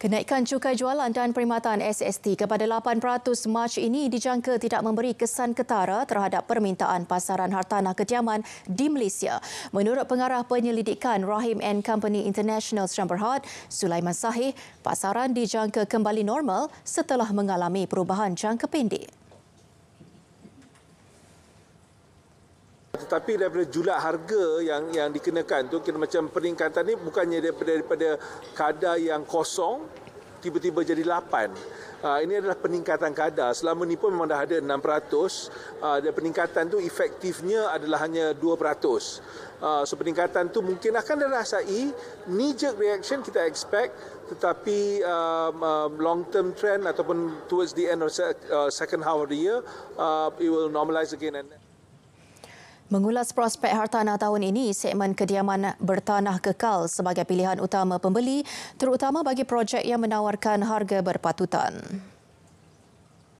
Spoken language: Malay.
Kenaikan cukai jualan dan perkhidmatan SST kepada 8% Mac ini dijangka tidak memberi kesan ketara terhadap permintaan pasaran hartanah kediaman di Malaysia. Menurut pengarah penyelidikan Rahim and Company International Stramberhard, Sulaiman Sahih, pasaran dijangka kembali normal setelah mengalami perubahan jangka pendek. Tetapi daripada julat harga yang yang dikenakan tu kena macam peningkatan ni bukannya daripada daripada kadar yang kosong tiba-tiba jadi 8. Uh, ah, ini adalah peningkatan kadar. Selama ini pun memang dah ada 600. Uh, ah, dan peningkatan tu efektifnya adalah hanya 2%. Uh, ah, so peningkatan tu mungkin akan dirasai knee jerk reaction kita expect tetapi uh, uh, long term trend ataupun towards the end of se- uh, second half of the year uh, it will normalize again and Mengulas prospek hartanah tahun ini, segmen kediaman bertanah kekal sebagai pilihan utama pembeli, terutama bagi projek yang menawarkan harga berpatutan.